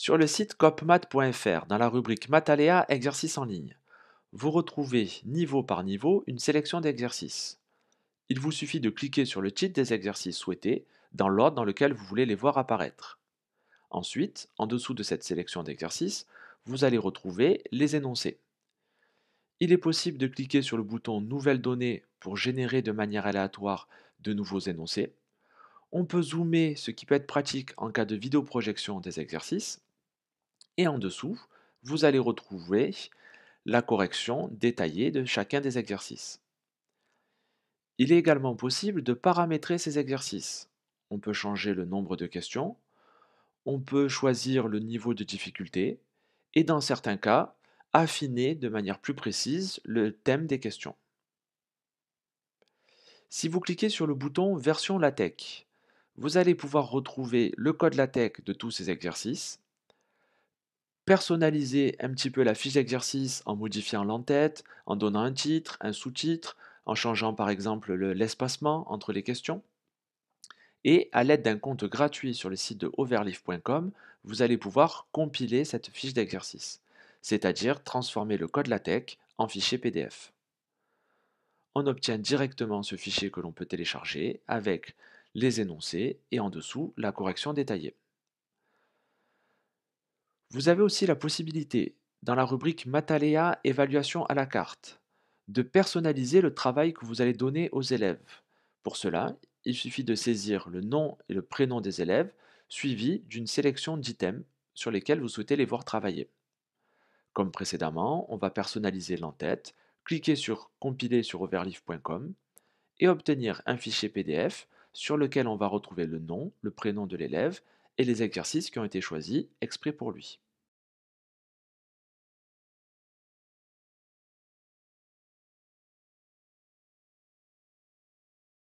Sur le site copmat.fr, dans la rubrique Matalea Exercices en ligne, vous retrouvez niveau par niveau une sélection d'exercices. Il vous suffit de cliquer sur le titre des exercices souhaités dans l'ordre dans lequel vous voulez les voir apparaître. Ensuite, en dessous de cette sélection d'exercices, vous allez retrouver les énoncés. Il est possible de cliquer sur le bouton Nouvelles données pour générer de manière aléatoire de nouveaux énoncés. On peut zoomer, ce qui peut être pratique en cas de vidéoprojection des exercices et en dessous, vous allez retrouver la correction détaillée de chacun des exercices. Il est également possible de paramétrer ces exercices. On peut changer le nombre de questions, on peut choisir le niveau de difficulté et dans certains cas, affiner de manière plus précise le thème des questions. Si vous cliquez sur le bouton Version LaTeX, vous allez pouvoir retrouver le code LaTeX de tous ces exercices personnaliser un petit peu la fiche d'exercice en modifiant l'entête, en donnant un titre, un sous-titre, en changeant par exemple l'espacement entre les questions. Et à l'aide d'un compte gratuit sur le site de overleaf.com, vous allez pouvoir compiler cette fiche d'exercice, c'est-à-dire transformer le code LaTeX en fichier PDF. On obtient directement ce fichier que l'on peut télécharger avec les énoncés et en dessous la correction détaillée. Vous avez aussi la possibilité, dans la rubrique Matalea évaluation à la carte, de personnaliser le travail que vous allez donner aux élèves. Pour cela, il suffit de saisir le nom et le prénom des élèves, suivi d'une sélection d'items sur lesquels vous souhaitez les voir travailler. Comme précédemment, on va personnaliser l'entête, cliquer sur compiler sur overleaf.com et obtenir un fichier PDF sur lequel on va retrouver le nom, le prénom de l'élève et les exercices qui ont été choisis exprès pour lui.